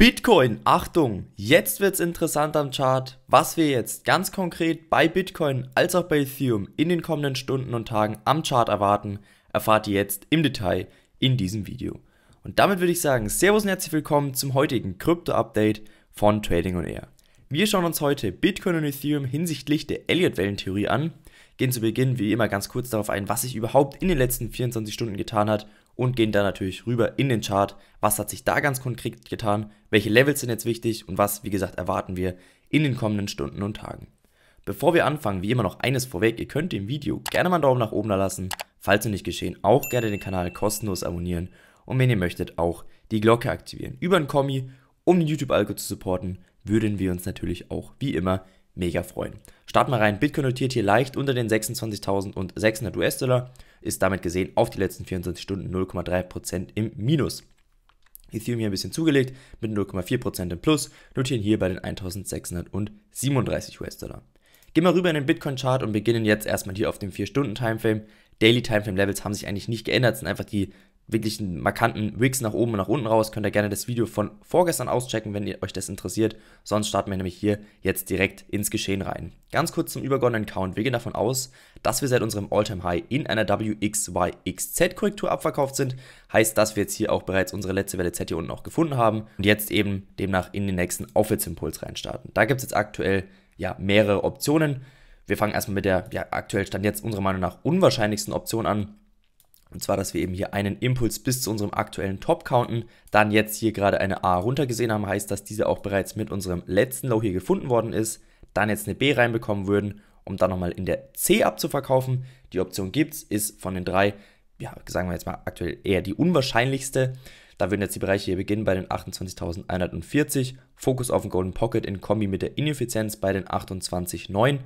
Bitcoin, Achtung, jetzt wird's interessant am Chart, was wir jetzt ganz konkret bei Bitcoin als auch bei Ethereum in den kommenden Stunden und Tagen am Chart erwarten, erfahrt ihr jetzt im Detail in diesem Video. Und damit würde ich sagen, Servus und herzlich willkommen zum heutigen Krypto-Update von Trading on Air. Wir schauen uns heute Bitcoin und Ethereum hinsichtlich der Elliott-Wellentheorie an, gehen zu Beginn wie immer ganz kurz darauf ein, was sich überhaupt in den letzten 24 Stunden getan hat und gehen dann natürlich rüber in den Chart. Was hat sich da ganz konkret getan? Welche Levels sind jetzt wichtig und was, wie gesagt, erwarten wir in den kommenden Stunden und Tagen? Bevor wir anfangen, wie immer noch eines vorweg, ihr könnt dem Video gerne mal einen Daumen nach oben da lassen, falls noch nicht geschehen, auch gerne den Kanal kostenlos abonnieren und wenn ihr möchtet, auch die Glocke aktivieren. Über ein Kommi, um den YouTube-Algo zu supporten, würden wir uns natürlich auch, wie immer, mega freuen. Starten wir rein, Bitcoin notiert hier leicht unter den 26.600 US-Dollar, ist damit gesehen auf die letzten 24 Stunden 0,3% im Minus. Ethereum hier ein bisschen zugelegt mit 0,4% im Plus, notieren hier bei den 1637 US-Dollar. Gehen wir rüber in den Bitcoin-Chart und beginnen jetzt erstmal hier auf dem 4-Stunden-Timeframe. Daily Timeframe Levels haben sich eigentlich nicht geändert, sind einfach die wirklich einen markanten Wigs nach oben und nach unten raus. Könnt ihr gerne das Video von vorgestern auschecken, wenn ihr euch das interessiert. Sonst starten wir nämlich hier jetzt direkt ins Geschehen rein. Ganz kurz zum übergonnenen Count. Wir gehen davon aus, dass wir seit unserem All-Time-High in einer WXYXZ-Korrektur abverkauft sind. Heißt, dass wir jetzt hier auch bereits unsere letzte Welle Z hier unten auch gefunden haben und jetzt eben demnach in den nächsten Aufwärtsimpuls reinstarten. Da gibt es jetzt aktuell ja mehrere Optionen. Wir fangen erstmal mit der ja, aktuell stand jetzt unserer Meinung nach unwahrscheinlichsten Option an und zwar, dass wir eben hier einen Impuls bis zu unserem aktuellen Top counten, dann jetzt hier gerade eine A runter gesehen haben, heißt, dass diese auch bereits mit unserem letzten Low hier gefunden worden ist, dann jetzt eine B reinbekommen würden, um dann nochmal in der C abzuverkaufen. Die Option gibt es, ist von den drei, ja, sagen wir jetzt mal aktuell eher die unwahrscheinlichste. Da würden jetzt die Bereiche hier beginnen bei den 28.140, Fokus auf den Golden Pocket in Kombi mit der Ineffizienz bei den 28.9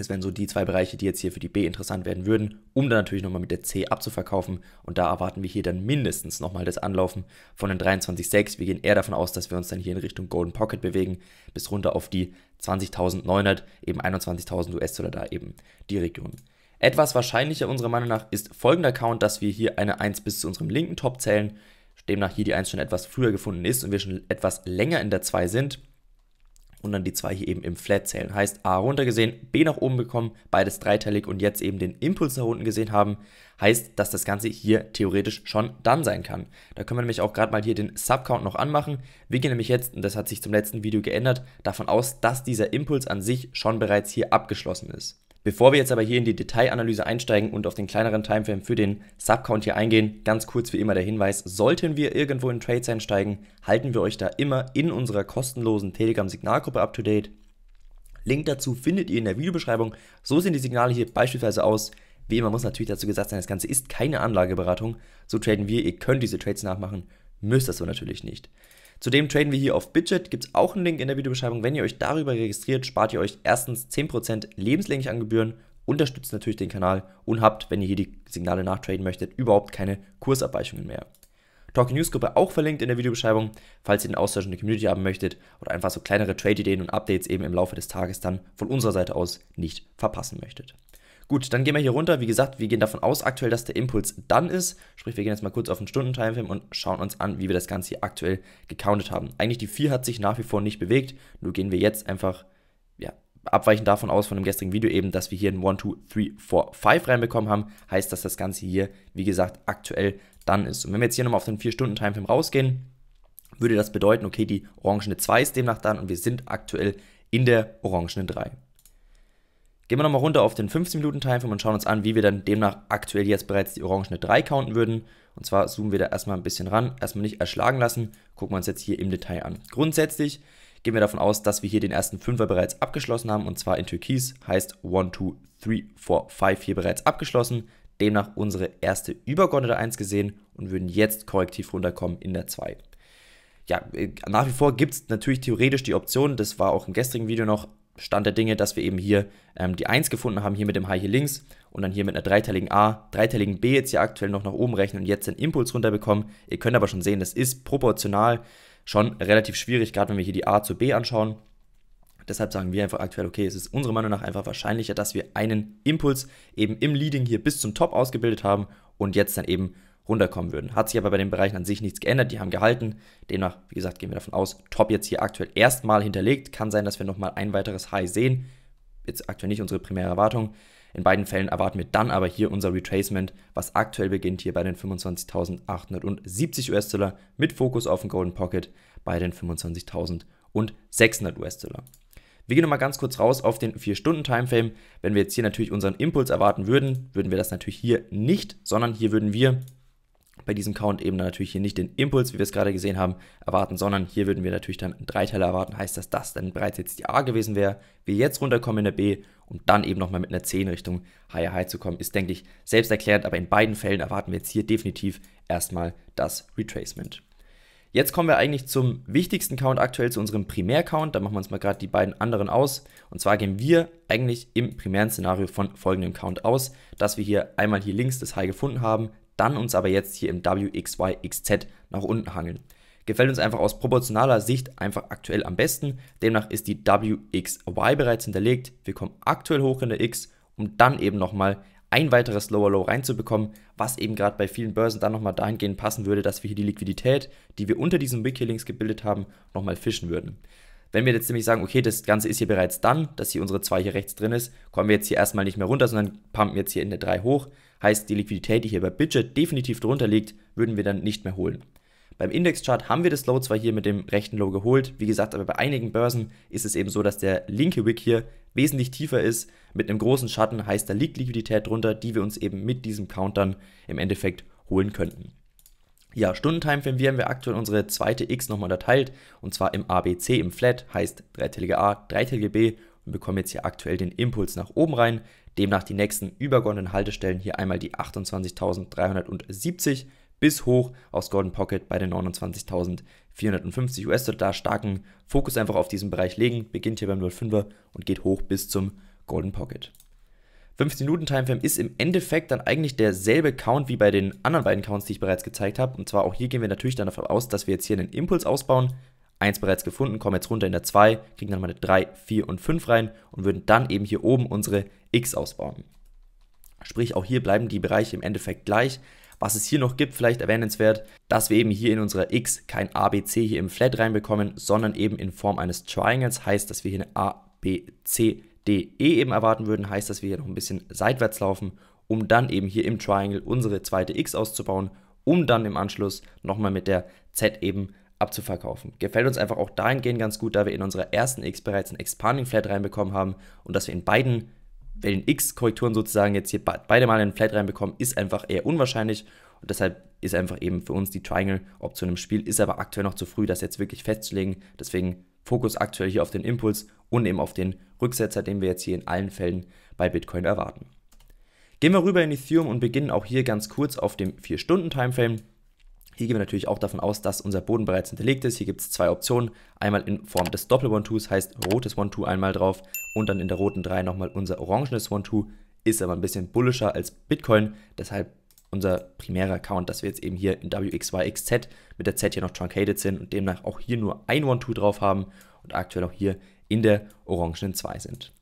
das wären so die zwei Bereiche, die jetzt hier für die B interessant werden würden, um dann natürlich nochmal mit der C abzuverkaufen. Und da erwarten wir hier dann mindestens nochmal das Anlaufen von den 23,6. Wir gehen eher davon aus, dass wir uns dann hier in Richtung Golden Pocket bewegen, bis runter auf die 20.900, eben 21.000 US-Dollar da eben die Region. Etwas wahrscheinlicher unserer Meinung nach ist folgender Account, dass wir hier eine 1 bis zu unserem linken Top zählen, demnach hier die 1 schon etwas früher gefunden ist und wir schon etwas länger in der 2 sind und dann die zwei hier eben im Flat zählen. Heißt A runter gesehen, B nach oben bekommen, beides dreiteilig und jetzt eben den Impuls nach unten gesehen haben, heißt, dass das Ganze hier theoretisch schon dann sein kann. Da können wir nämlich auch gerade mal hier den Subcount noch anmachen. Wir gehen nämlich jetzt, und das hat sich zum letzten Video geändert, davon aus, dass dieser Impuls an sich schon bereits hier abgeschlossen ist. Bevor wir jetzt aber hier in die Detailanalyse einsteigen und auf den kleineren Timeframe für den Subcount hier eingehen, ganz kurz wie immer der Hinweis, sollten wir irgendwo in Trades einsteigen, halten wir euch da immer in unserer kostenlosen Telegram-Signalgruppe up to date. Link dazu findet ihr in der Videobeschreibung. So sehen die Signale hier beispielsweise aus. Wie immer muss natürlich dazu gesagt sein, das Ganze ist keine Anlageberatung. So traden wir, ihr könnt diese Trades nachmachen, müsst das so natürlich nicht. Zudem traden wir hier auf Bidget, gibt es auch einen Link in der Videobeschreibung. Wenn ihr euch darüber registriert, spart ihr euch erstens 10% lebenslänglich an Gebühren, unterstützt natürlich den Kanal und habt, wenn ihr hier die Signale nachtraden möchtet, überhaupt keine Kursabweichungen mehr. Talking News Gruppe auch verlinkt in der Videobeschreibung, falls ihr den Austausch in der Community haben möchtet oder einfach so kleinere Trade-Ideen und Updates eben im Laufe des Tages dann von unserer Seite aus nicht verpassen möchtet. Gut, dann gehen wir hier runter. Wie gesagt, wir gehen davon aus aktuell, dass der Impuls dann ist. Sprich, wir gehen jetzt mal kurz auf den Stunden-Timeframe und schauen uns an, wie wir das Ganze hier aktuell gecountet haben. Eigentlich die 4 hat sich nach wie vor nicht bewegt. Nur gehen wir jetzt einfach, ja, abweichend davon aus, von dem gestrigen Video eben, dass wir hier ein 1, 2, 3, 4, 5 reinbekommen haben. Heißt, dass das Ganze hier, wie gesagt, aktuell dann ist. Und wenn wir jetzt hier nochmal auf den 4-Stunden-Timeframe rausgehen, würde das bedeuten, okay, die orangene 2 ist demnach dann und wir sind aktuell in der orangenen 3. Gehen wir nochmal runter auf den 15-Minuten-Timeframe und schauen uns an, wie wir dann demnach aktuell jetzt bereits die orangene 3 counten würden. Und zwar zoomen wir da erstmal ein bisschen ran, erstmal nicht erschlagen lassen, gucken wir uns jetzt hier im Detail an. Grundsätzlich gehen wir davon aus, dass wir hier den ersten 5er bereits abgeschlossen haben und zwar in Türkis, heißt 1, 2, 3, 4, 5 hier bereits abgeschlossen. Demnach unsere erste übergeordnete 1 gesehen und würden jetzt korrektiv runterkommen in der 2 ja, äh, nach wie vor gibt es natürlich theoretisch die Option, das war auch im gestrigen Video noch, Stand der Dinge, dass wir eben hier ähm, die 1 gefunden haben, hier mit dem High hier links und dann hier mit einer dreiteiligen A, dreiteiligen B jetzt hier aktuell noch nach oben rechnen und jetzt den Impuls runterbekommen. Ihr könnt aber schon sehen, das ist proportional schon relativ schwierig, gerade wenn wir hier die A zu B anschauen. Deshalb sagen wir einfach aktuell, okay, es ist unserer Meinung nach einfach wahrscheinlicher, dass wir einen Impuls eben im Leading hier bis zum Top ausgebildet haben und jetzt dann eben runterkommen würden. Hat sich aber bei den Bereichen an sich nichts geändert, die haben gehalten. Demnach, wie gesagt, gehen wir davon aus, Top jetzt hier aktuell erstmal hinterlegt. Kann sein, dass wir nochmal ein weiteres High sehen. Jetzt aktuell nicht unsere primäre Erwartung. In beiden Fällen erwarten wir dann aber hier unser Retracement, was aktuell beginnt hier bei den 25.870 US-Dollar mit Fokus auf den Golden Pocket bei den 25.600 US-Dollar. Wir gehen nochmal ganz kurz raus auf den 4-Stunden-Timeframe. Wenn wir jetzt hier natürlich unseren Impuls erwarten würden, würden wir das natürlich hier nicht, sondern hier würden wir bei diesem Count eben natürlich hier nicht den Impuls, wie wir es gerade gesehen haben, erwarten, sondern hier würden wir natürlich dann drei Teile erwarten, heißt, dass das dann bereits jetzt die A gewesen wäre, wir jetzt runterkommen in der B und dann eben nochmal mit einer 10 Richtung Higher High zu kommen, ist, denke ich, selbsterklärend, aber in beiden Fällen erwarten wir jetzt hier definitiv erstmal das Retracement. Jetzt kommen wir eigentlich zum wichtigsten Count aktuell, zu unserem Primär-Count. Da machen wir uns mal gerade die beiden anderen aus. Und zwar gehen wir eigentlich im primären Szenario von folgendem Count aus, dass wir hier einmal hier links das High gefunden haben, dann uns aber jetzt hier im WXYXZ nach unten hangeln. Gefällt uns einfach aus proportionaler Sicht einfach aktuell am besten. Demnach ist die WXY bereits hinterlegt. Wir kommen aktuell hoch in der X, um dann eben nochmal ein weiteres Lower Low reinzubekommen, was eben gerade bei vielen Börsen dann nochmal dahingehend passen würde, dass wir hier die Liquidität, die wir unter diesen Wiki-Links gebildet haben, nochmal fischen würden. Wenn wir jetzt nämlich sagen, okay, das Ganze ist hier bereits dann, dass hier unsere 2 hier rechts drin ist, kommen wir jetzt hier erstmal nicht mehr runter, sondern pumpen jetzt hier in der 3 hoch. Heißt, die Liquidität, die hier bei Bidget definitiv drunter liegt, würden wir dann nicht mehr holen. Beim Indexchart haben wir das Low zwar hier mit dem rechten Low geholt, wie gesagt, aber bei einigen Börsen ist es eben so, dass der linke Wick hier wesentlich tiefer ist, mit einem großen Schatten heißt, da liegt Liquidität drunter, die wir uns eben mit diesem Countern im Endeffekt holen könnten. Ja, Stundentime haben wir aktuell unsere zweite X nochmal unterteilt und zwar im ABC im Flat, heißt dreiteilige A, dreiteilige B und bekommen jetzt hier aktuell den Impuls nach oben rein. Demnach die nächsten übergeordneten Haltestellen hier einmal die 28.370 bis hoch aus Golden Pocket bei den 29.450 US-Dollar. Starken Fokus einfach auf diesen Bereich legen, beginnt hier beim 05er und geht hoch bis zum Golden Pocket. 15-Minuten-Timeframe ist im Endeffekt dann eigentlich derselbe Count wie bei den anderen beiden Counts, die ich bereits gezeigt habe. Und zwar auch hier gehen wir natürlich dann davon aus, dass wir jetzt hier einen Impuls ausbauen. Eins bereits gefunden, kommen jetzt runter in der 2, kriegen dann mal eine 3, 4 und 5 rein und würden dann eben hier oben unsere X ausbauen. Sprich, auch hier bleiben die Bereiche im Endeffekt gleich. Was es hier noch gibt, vielleicht erwähnenswert, dass wir eben hier in unserer X kein ABC hier im Flat reinbekommen, sondern eben in Form eines Triangles, heißt, dass wir hier eine ABC DE eben erwarten würden, heißt, dass wir hier noch ein bisschen seitwärts laufen, um dann eben hier im Triangle unsere zweite X auszubauen, um dann im Anschluss nochmal mit der Z eben abzuverkaufen. Gefällt uns einfach auch dahingehend ganz gut, da wir in unserer ersten X bereits einen Expanding Flat reinbekommen haben und dass wir in beiden wenn X-Korrekturen sozusagen jetzt hier beide Mal einen Flat reinbekommen, ist einfach eher unwahrscheinlich. Und deshalb ist einfach eben für uns die Triangle-Option im Spiel, ist aber aktuell noch zu früh, das jetzt wirklich festzulegen. Deswegen Fokus aktuell hier auf den Impuls und eben auf den Rücksetzer, den wir jetzt hier in allen Fällen bei Bitcoin erwarten. Gehen wir rüber in Ethereum und beginnen auch hier ganz kurz auf dem 4-Stunden-Timeframe. Hier gehen wir natürlich auch davon aus, dass unser Boden bereits hinterlegt ist. Hier gibt es zwei Optionen. Einmal in Form des Doppel-One-Twos, heißt rotes One-Two einmal drauf und dann in der roten 3 nochmal unser orangenes One-Two. Ist aber ein bisschen bullischer als Bitcoin, deshalb unser primärer Account, dass wir jetzt eben hier in WXYXZ mit der Z hier noch truncated sind und demnach auch hier nur ein One-Two drauf haben und aktuell auch hier in der orangenen 2 sind.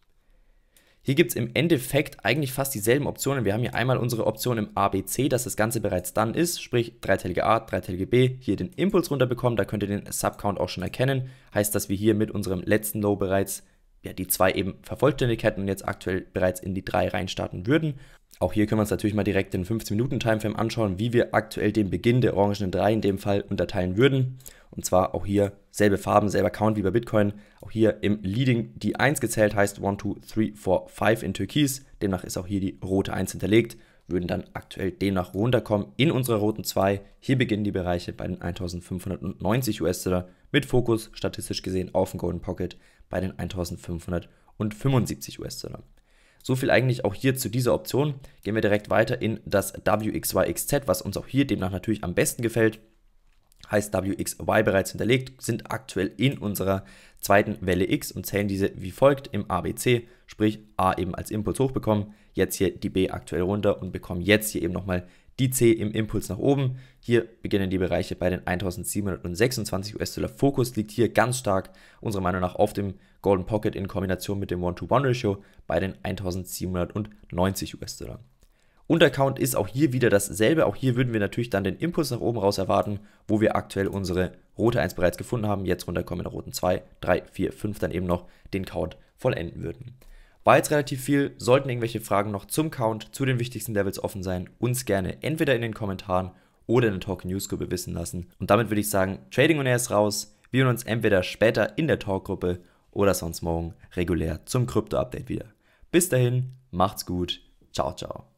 Hier gibt es im Endeffekt eigentlich fast dieselben Optionen. Wir haben hier einmal unsere Option im ABC, dass das Ganze bereits dann ist, sprich dreiteilige A, dreiteilige B, hier den Impuls runterbekommen, da könnt ihr den Subcount auch schon erkennen. Heißt, dass wir hier mit unserem letzten Low bereits ja, die zwei eben vervollständigt hätten und jetzt aktuell bereits in die drei reinstarten würden. Auch hier können wir uns natürlich mal direkt den 15-Minuten-Timeframe anschauen, wie wir aktuell den Beginn der orangenen 3 in dem Fall unterteilen würden. Und zwar auch hier selbe Farben, selber Count wie bei Bitcoin. Auch hier im Leading die 1 gezählt heißt 1, 2, 3, 4, 5 in Türkis. Demnach ist auch hier die rote 1 hinterlegt würden dann aktuell demnach runterkommen in unserer roten 2. Hier beginnen die Bereiche bei den 1590 US-Dollar mit Fokus statistisch gesehen auf dem Golden Pocket bei den 1575 US-Dollar. So viel eigentlich auch hier zu dieser Option. Gehen wir direkt weiter in das WXYXZ, was uns auch hier demnach natürlich am besten gefällt. Heißt WXY bereits hinterlegt, sind aktuell in unserer zweiten Welle X und zählen diese wie folgt im ABC, sprich A eben als Impuls hochbekommen, jetzt hier die B aktuell runter und bekommen jetzt hier eben nochmal die C im Impuls nach oben. Hier beginnen die Bereiche bei den 1726 US-Dollar. Fokus liegt hier ganz stark unserer Meinung nach auf dem Golden Pocket in Kombination mit dem One-to-One-Ratio bei den 1790 US-Dollar. Untercount ist auch hier wieder dasselbe. Auch hier würden wir natürlich dann den Impuls nach oben raus erwarten, wo wir aktuell unsere rote 1 bereits gefunden haben. Jetzt runterkommen in der roten 2, 3, 4, 5 dann eben noch den Count vollenden würden. War jetzt relativ viel. Sollten irgendwelche Fragen noch zum Count, zu den wichtigsten Levels offen sein, uns gerne entweder in den Kommentaren oder in der Talk News Gruppe wissen lassen. Und damit würde ich sagen, Trading on Air ist raus. Wir hören uns entweder später in der Talk Gruppe oder sonst morgen regulär zum Krypto-Update wieder. Bis dahin, macht's gut. Ciao, ciao.